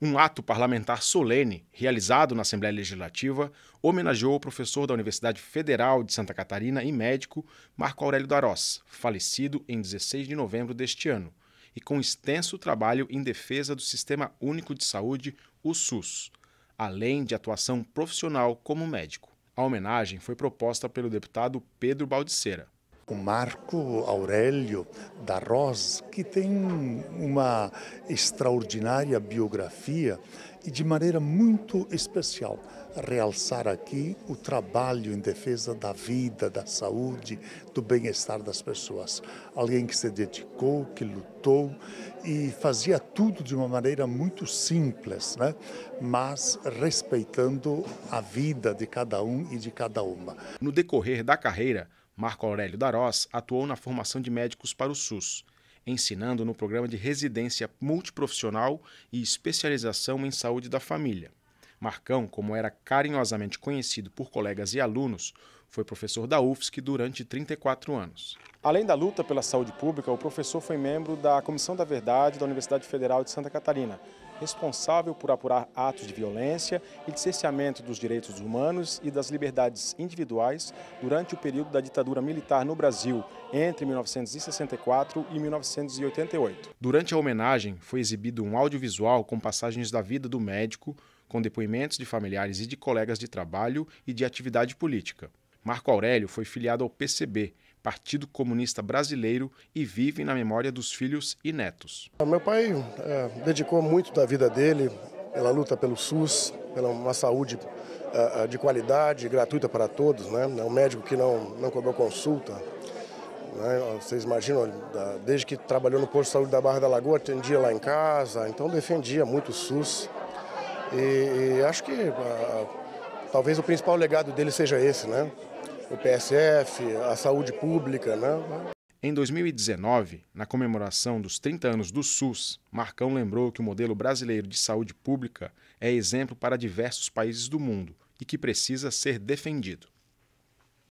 Um ato parlamentar solene, realizado na Assembleia Legislativa, homenageou o professor da Universidade Federal de Santa Catarina e médico Marco Aurélio Darós, falecido em 16 de novembro deste ano, e com extenso trabalho em defesa do Sistema Único de Saúde, o SUS, além de atuação profissional como médico. A homenagem foi proposta pelo deputado Pedro Baldiceira o Marco Aurélio da Rosa, que tem uma extraordinária biografia e de maneira muito especial realçar aqui o trabalho em defesa da vida, da saúde, do bem-estar das pessoas. Alguém que se dedicou, que lutou e fazia tudo de uma maneira muito simples, né? mas respeitando a vida de cada um e de cada uma. No decorrer da carreira, Marco Aurélio Darós atuou na formação de médicos para o SUS, ensinando no programa de residência multiprofissional e especialização em saúde da família. Marcão, como era carinhosamente conhecido por colegas e alunos, foi professor da UFSC durante 34 anos. Além da luta pela saúde pública, o professor foi membro da Comissão da Verdade da Universidade Federal de Santa Catarina, responsável por apurar atos de violência e de cerceamento dos direitos humanos e das liberdades individuais durante o período da ditadura militar no Brasil, entre 1964 e 1988. Durante a homenagem, foi exibido um audiovisual com passagens da vida do médico, com depoimentos de familiares e de colegas de trabalho e de atividade política. Marco Aurélio foi filiado ao PCB Partido Comunista Brasileiro e vive na memória dos filhos e netos. Meu pai é, dedicou muito da vida dele pela luta pelo SUS, pela uma saúde é, é, de qualidade, gratuita para todos. Né? É um médico que não, não cobrou consulta. Né? Vocês imaginam, desde que trabalhou no posto de saúde da Barra da Lagoa, atendia lá em casa, então defendia muito o SUS. E, e acho que a, ah, talvez o principal legado dele seja esse, né? o PSF, a saúde pública. Né? Em 2019, na comemoração dos 30 anos do SUS, Marcão lembrou que o modelo brasileiro de saúde pública é exemplo para diversos países do mundo e que precisa ser defendido.